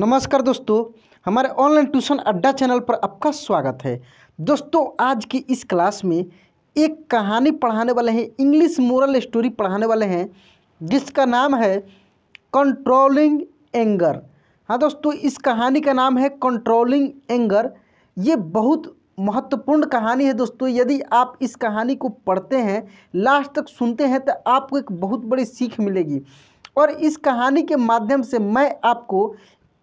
नमस्कार दोस्तों हमारे ऑनलाइन ट्यूशन अड्डा चैनल पर आपका स्वागत है दोस्तों आज की इस क्लास में एक कहानी पढ़ाने वाले हैं इंग्लिश मोरल स्टोरी पढ़ाने वाले हैं जिसका नाम है कंट्रोलिंग एंगर हाँ दोस्तों इस कहानी का नाम है कंट्रोलिंग एंगर ये बहुत महत्वपूर्ण कहानी है दोस्तों यदि आप इस कहानी को पढ़ते हैं लास्ट तक सुनते हैं तो आपको एक बहुत बड़ी सीख मिलेगी और इस कहानी के माध्यम से मैं आपको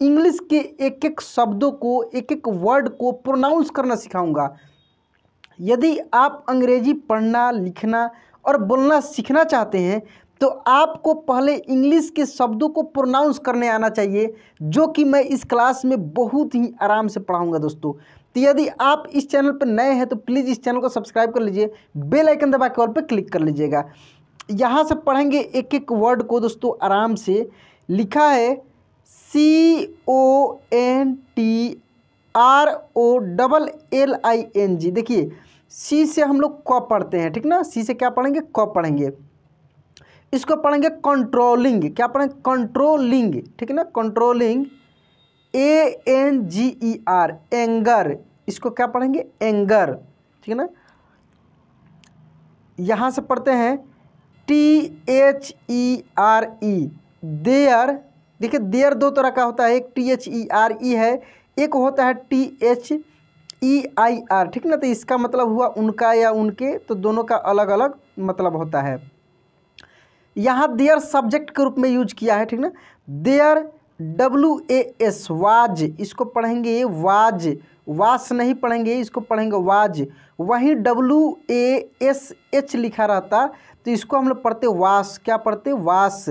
इंग्लिश के एक एक शब्दों को एक एक वर्ड को प्रोनाउंस करना सिखाऊंगा यदि आप अंग्रेजी पढ़ना लिखना और बोलना सीखना चाहते हैं तो आपको पहले इंग्लिश के शब्दों को प्रोनाउंस करने आना चाहिए जो कि मैं इस क्लास में बहुत ही आराम से पढ़ाऊंगा दोस्तों तो यदि आप इस चैनल पर नए हैं तो प्लीज़ इस चैनल को सब्सक्राइब कर लीजिए बेल आइकन दबा के और पर क्लिक कर लीजिएगा यहाँ से पढ़ेंगे एक एक वर्ड को दोस्तों आराम से लिखा है C O N T R O double L I N G देखिए सी से हम लोग क पढ़ते हैं ठीक ना सी से क्या पढ़ेंगे क पढ़ेंगे इसको पढ़ेंगे कंट्रोलिंग क्या पढ़ेंगे कंट्रोलिंग ठीक है ना controlling A N G E R anger इसको क्या पढ़ेंगे एंगर ठीक है ना यहाँ से पढ़ते हैं T H E R E there देखिए देयर दो तरह का होता है एक T H E R E है एक होता है T H E I R ठीक ना तो इसका मतलब हुआ उनका या उनके तो दोनों का अलग अलग मतलब होता है यहाँ देयर सब्जेक्ट के रूप में यूज किया है ठीक ना there W A S was इसको पढ़ेंगे वाज वास नहीं पढ़ेंगे इसको पढ़ेंगे वाज वहीं डब्ल्यू ए एस एच लिखा रहता तो इसको हम लोग पढ़ते वास क्या पढ़ते वास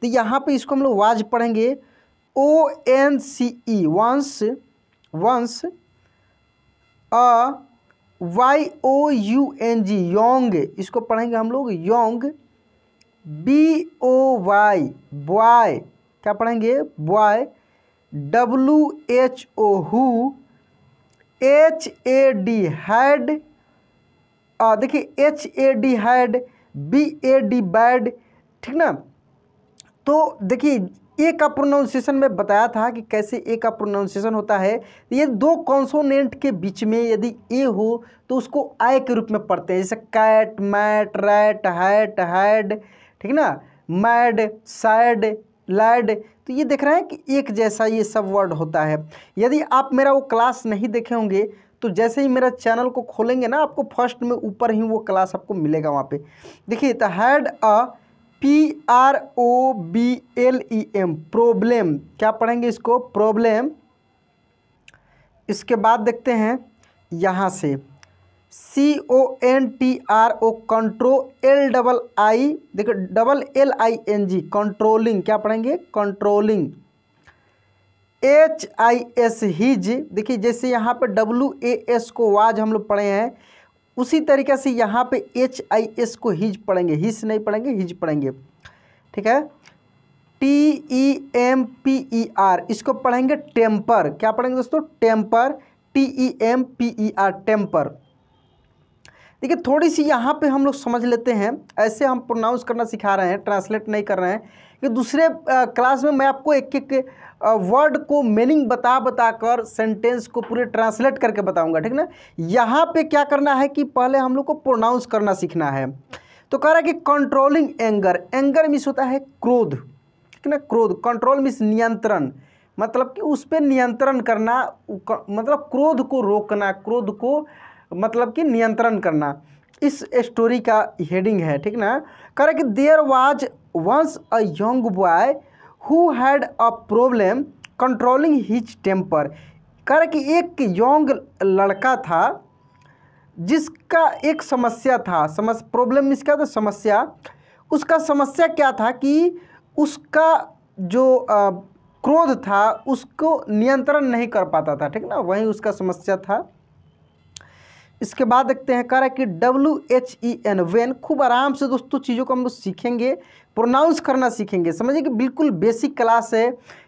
तो यहाँ पे इसको हम लोग वाज पढ़ेंगे O N C E once once a Y O U N G young इसको पढ़ेंगे हम लोग young B O Y boy क्या पढ़ेंगे boy W H O who H A D had देखिए H A D had B A D bad ठीक ना तो देखिए ए का प्रोनाउंसिएशन में बताया था कि कैसे ए का प्रोनाउंसिएशन होता है ये दो कॉन्सोनेंट के बीच में यदि ए हो तो उसको आय के रूप में पढ़ते हैं जैसे cat mat rat hat had ठीक ना मैड सैड लैड तो ये देख रहे हैं कि एक जैसा ये सब वर्ड होता है यदि आप मेरा वो क्लास नहीं देखे होंगे तो जैसे ही मेरा चैनल को खोलेंगे ना आपको फर्स्ट में ऊपर ही वो क्लास आपको मिलेगा वहाँ पे देखिए तो had a P R O B L E M problem क्या पढ़ेंगे इसको प्रॉब्लम इसके बाद देखते हैं यहाँ से C O N T R O control double I देखो double L I N G controlling क्या पढ़ेंगे controlling H I S his देखिए जैसे यहाँ पर डब्ल्यू ए एस को वाज हम लोग पढ़े हैं उसी तरीके से यहाँ पे एच आई एस को हिज पढ़ेंगे हिज नहीं पढ़ेंगे हिज पढ़ेंगे ठीक है T E M P E R इसको पढ़ेंगे टेम्पर क्या पढ़ेंगे दोस्तों temper T E M P E R temper देखिए थोड़ी सी यहाँ पे हम लोग समझ लेते हैं ऐसे हम प्रोनाउंस करना सिखा रहे हैं ट्रांसलेट नहीं कर रहे हैं कि दूसरे क्लास में मैं आपको एक एक वर्ड को मीनिंग बता बता कर सेंटेंस को पूरे ट्रांसलेट करके बताऊंगा ठीक ना यहाँ पे क्या करना है कि पहले हम लोग को प्रोनाउंस करना सीखना है तो कह रहा है कि कंट्रोलिंग एंगर एंगर मिस होता है क्रोध ठीक ना क्रोध कंट्रोल मिस नियंत्रण मतलब कि उस पर नियंत्रण करना मतलब क्रोध को रोकना क्रोध को मतलब कि नियंत्रण करना इस स्टोरी का हेडिंग है ठीक ना कह रहा है कि there was once a young boy who had a problem controlling his temper कर कि एक यंग लड़का था जिसका एक समस्या था समस्या प्रॉब्लम इसका था समस्या उसका समस्या क्या था कि उसका जो आ, क्रोध था उसको नियंत्रण नहीं कर पाता था ठीक ना वही उसका समस्या था इसके बाद देखते हैं कह रहा है कि W H E N when खूब आराम से दोस्तों चीज़ों को हम लोग सीखेंगे प्रोनाउंस करना सीखेंगे समझिए कि बिल्कुल बेसिक क्लास है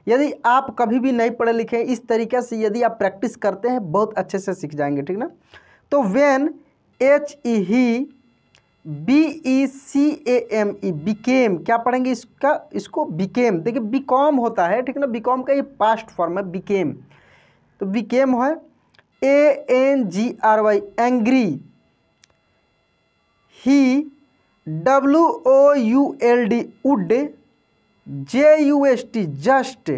यदि आप कभी भी नहीं पढ़े लिखे इस तरीके से यदि आप प्रैक्टिस करते हैं बहुत अच्छे से सीख जाएंगे ठीक ना तो when H E he B E C A M E became क्या पढ़ेंगे इसका इसको बीकेम देखिए बीकॉम होता है ठीक ना बीकॉम का ये पास्ट फॉर्म है बीकेम तो बीकेम है A N G R Y angry he W O U L D would J U S T just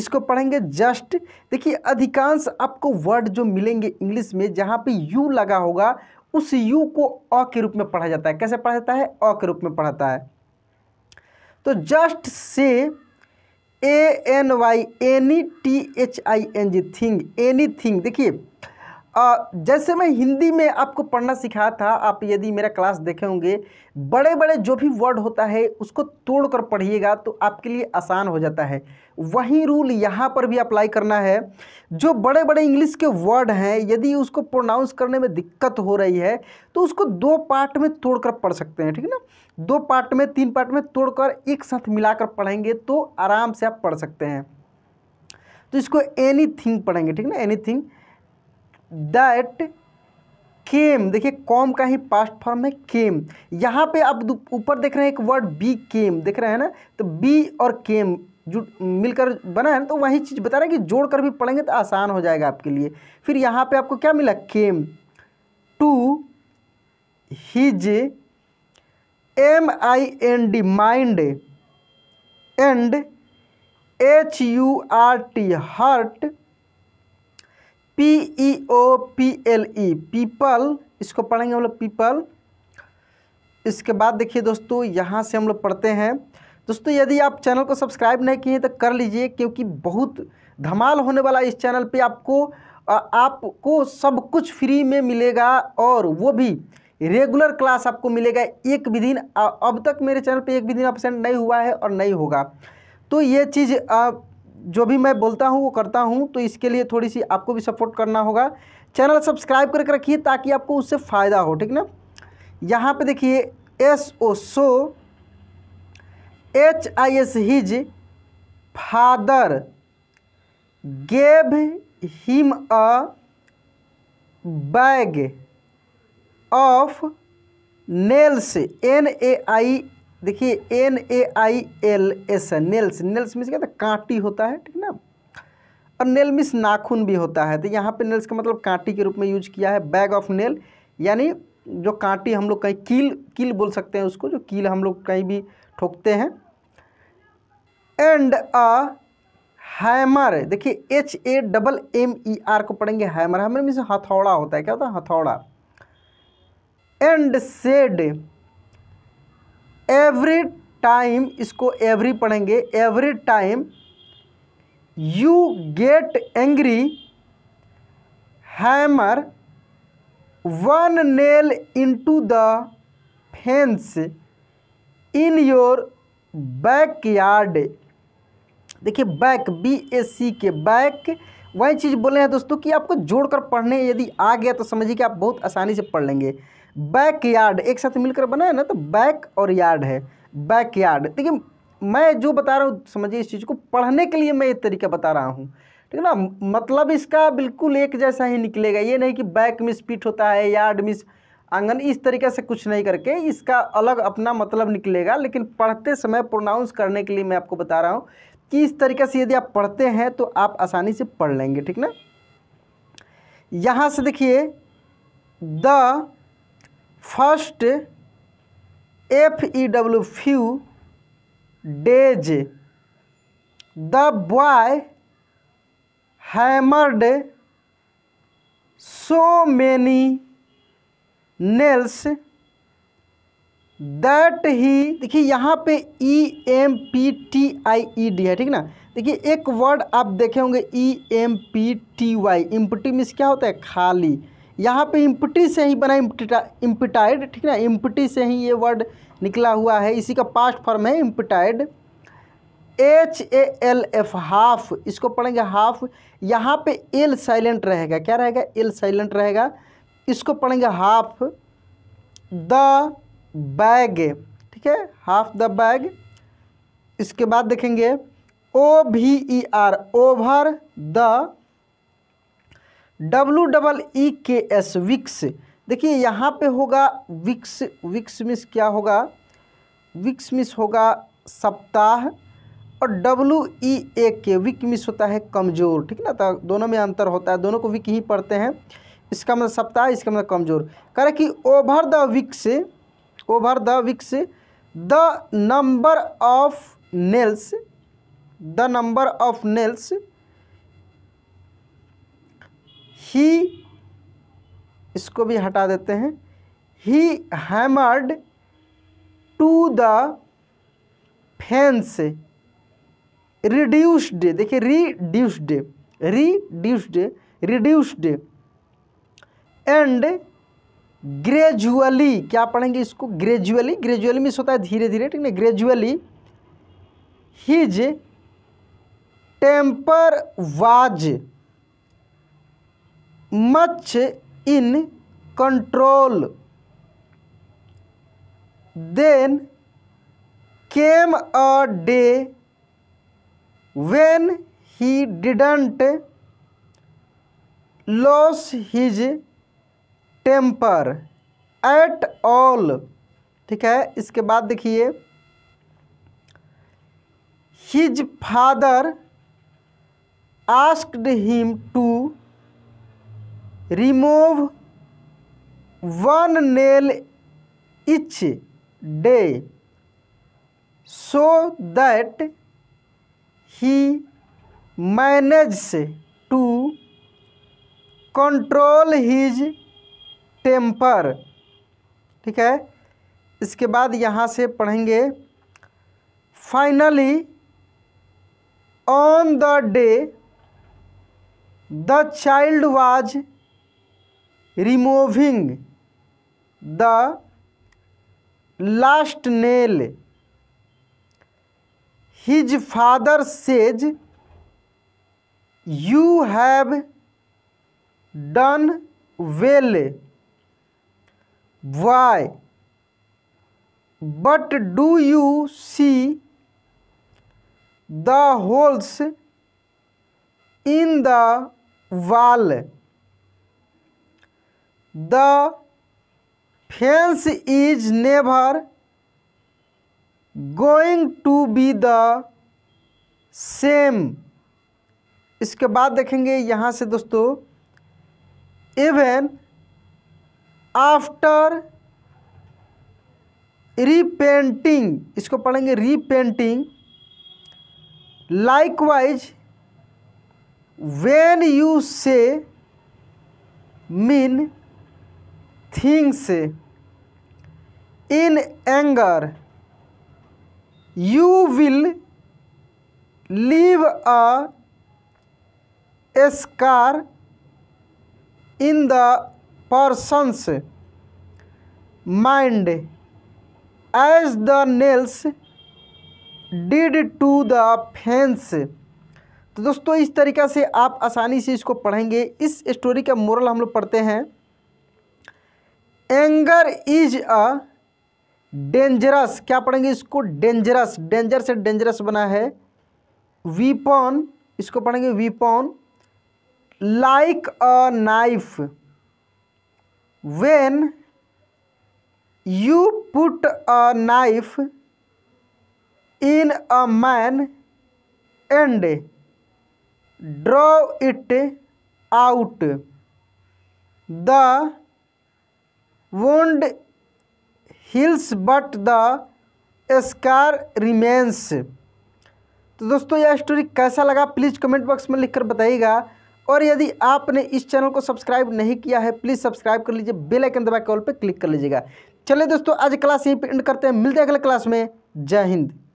इसको पढ़ेंगे जस्ट देखिए अधिकांश आपको वर्ड जो मिलेंगे इंग्लिश में जहाँ पे यू लगा होगा उस यू को अ के रूप में पढ़ा जाता है कैसे पढ़ा जाता है अ के रूप में पढ़ाता है तो जस्ट से A N Y any T H I N G thing anything देखिए जैसे मैं हिंदी में आपको पढ़ना सिखाया था आप यदि मेरा क्लास देखे होंगे बड़े बड़े जो भी वर्ड होता है उसको तोड़ कर पढ़िएगा तो आपके लिए आसान हो जाता है वही रूल यहाँ पर भी अप्लाई करना है जो बड़े बड़े इंग्लिश के वर्ड हैं यदि उसको प्रोनाउंस करने में दिक्कत हो रही है तो उसको दो पार्ट में तोड़ कर पढ़ सकते हैं ठीक है ना दो पार्ट में तीन पार्ट में तोड़कर एक साथ मिलाकर पढ़ेंगे तो आराम से आप पढ़ सकते हैं तो इसको एनी थिंग पढ़ेंगे ठीक ना एनी थिंग दैट केम देखिए कॉम का ही पास्ट फॉर्म है केम यहाँ पे आप ऊपर देख रहे हैं एक वर्ड बी केम देख रहे हैं ना तो बी और केम जो मिलकर बना है ना तो वही चीज़ बता रहे हैं कि जोड़कर भी पढ़ेंगे तो आसान हो जाएगा आपके लिए फिर यहाँ पे आपको क्या मिला came to his M I N D mind and H U R T hurt P E O P L E people इसको पढ़ेंगे हम लोग पीपल इसके बाद देखिए दोस्तों यहाँ से हम लोग पढ़ते हैं दोस्तों यदि आप चैनल को सब्सक्राइब नहीं किए तो कर लीजिए क्योंकि बहुत धमाल होने वाला इस चैनल पे आपको आपको सब कुछ फ्री में मिलेगा और वो भी रेगुलर क्लास आपको मिलेगा एक भी दिन अब तक मेरे चैनल पे एक भी दिन अपसेंट नहीं हुआ है और नहीं होगा तो ये चीज़ जो भी मैं बोलता हूँ वो करता हूँ तो इसके लिए थोड़ी सी आपको भी सपोर्ट करना होगा चैनल सब्सक्राइब करके रखिए ताकि आपको उससे फ़ायदा हो ठीक ना यहाँ पे देखिए S O so H I S his father gave him a bag of nails N A I देखिए N A I L S nails nails means क्या होता है कांटी होता है ठीक ना और नेल मीन्स नाखून भी होता है तो यहाँ पे नेल्स का मतलब कांटी के रूप में यूज किया है बैग ऑफ नेल यानी जो कांटी हम लोग कहीं कील कील बोल सकते हैं उसको जो कील हम लोग कहीं भी ठोकते हैं एंड अ हैमर देखिए H A double M E R को पढ़ेंगे हैमर हैमर मीन्स हथौड़ा होता है क्या होता है हथौड़ा एंड सेड एवरी टाइम इसको एवरी पढ़ेंगे every time you get angry hammer one nail into the fence in your backyard देखिए back B A C K back वही चीज़ बोले हैं दोस्तों कि आपको जोड़कर पढ़ने यदि आ गया तो समझिए कि आप बहुत आसानी से पढ़ लेंगे बैक यार्ड एक साथ मिलकर बनाया ना तो बैक और यार्ड है बैक यार्ड देखिए मैं जो बता रहा हूँ समझिए इस चीज़ को पढ़ने के लिए मैं ये तरीका बता रहा हूँ ठीक है ना मतलब इसका बिल्कुल एक जैसा ही निकलेगा ये नहीं कि बैक मिस पीठ होता है यार्ड मिस आंगन इस तरीके से कुछ नहीं करके इसका अलग अपना मतलब निकलेगा लेकिन पढ़ते समय प्रोनाउंस करने के लिए मैं आपको बता रहा हूँ कि इस तरीके से यदि आप पढ़ते हैं तो आप आसानी से पढ़ लेंगे ठीक ना यहाँ से देखिए the first F E W few days the boy hammered so many nails that he देखिए यहाँ पे E M P T I E D है ठीक ना देखिए एक वर्ड आप देखे होंगे E M P T Y empty means क्या होता है खाली यहाँ पे इम्पटी से ही बना इम्पटा इम्पटाइड ठीक ना इम्पटी से ही ये वर्ड निकला हुआ है इसी का पास्ट फॉर्म है emptied H A L F half इसको पढ़ेंगे हाफ यहाँ पे एल साइलेंट रहेगा क्या रहेगा एल साइलेंट रहेगा इसको पढ़ेंगे हाफ द बैग ठीक है हाफ द बैग इसके बाद देखेंगे O V E R over the W double E K S Vicks देखिए यहाँ पे होगा विक्स विक्स मिस क्या होगा विक्स मिस होगा सप्ताह और डब्लू ई ए के विक मिस होता है कमज़ोर ठीक ना तो दोनों में अंतर होता है दोनों को विक ही पढ़ते हैं इसका मतलब सप्ताह इसका मतलब कमज़ोर करे कि over the weeks over the weeks the number of nails the number of nails ही इसको भी हटा देते हैं he hammered to the fence reduced देखिए reduced reduced reduced and gradually क्या पढ़ेंगे इसको ग्रेजुअली ग्रेजुअली मिस होता है धीरे धीरे ठीक है gradually his temper was much in control then came a day when he didn't lose his temper at all ठीक है इसके बाद देखिए his father asked him to remove one nail each day so that he manage to control his temper ठीक है इसके बाद यहाँ से पढ़ेंगे finally on the day the child was removing the last nail his father says you have done well why but do you see the holes in the wall the fence is never going to be the same इसके बाद देखेंगे यहाँ से दोस्तों even after repenting इसको पढ़ेंगे repenting likewise when you say mean things in anger you will leave a, a scar in the person's mind as the nails did to the fence तो दोस्तों इस तरीक़ा से आप आसानी से इसको पढ़ेंगे इस स्टोरी का मोरल हम लोग पढ़ते हैं एंगर इज अ डेंजरस क्या पढ़ेंगे इसको डेंजरस डेंजर से डेंजरस बना है वीपॉन इसको पढ़ेंगे weapon like a knife when you put a knife in a man and draw it out the wound heals but the scar remains तो दोस्तों यह स्टोरी कैसा लगा प्लीज़ कमेंट बॉक्स में लिखकर बताइएगा और यदि आपने इस चैनल को सब्सक्राइब नहीं किया है प्लीज़ सब्सक्राइब कर लीजिए बेल आइकन दबा कॉल पर क्लिक कर लीजिएगा चलिए दोस्तों आज क्लास यहीं पे एंड करते हैं मिलते हैं अगले क्लास में जय हिंद